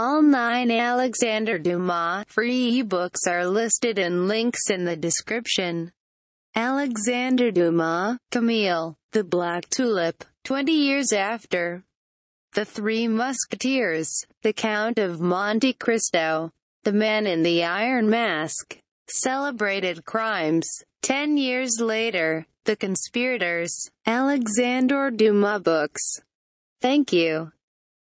All nine Alexander Dumas free ebooks are listed in links in the description. Alexander Dumas, Camille, The Black Tulip, 20 Years After, The Three Musketeers, The Count of Monte Cristo, The Man in the Iron Mask, Celebrated Crimes, 10 Years Later, The Conspirators, Alexander Dumas Books. Thank you.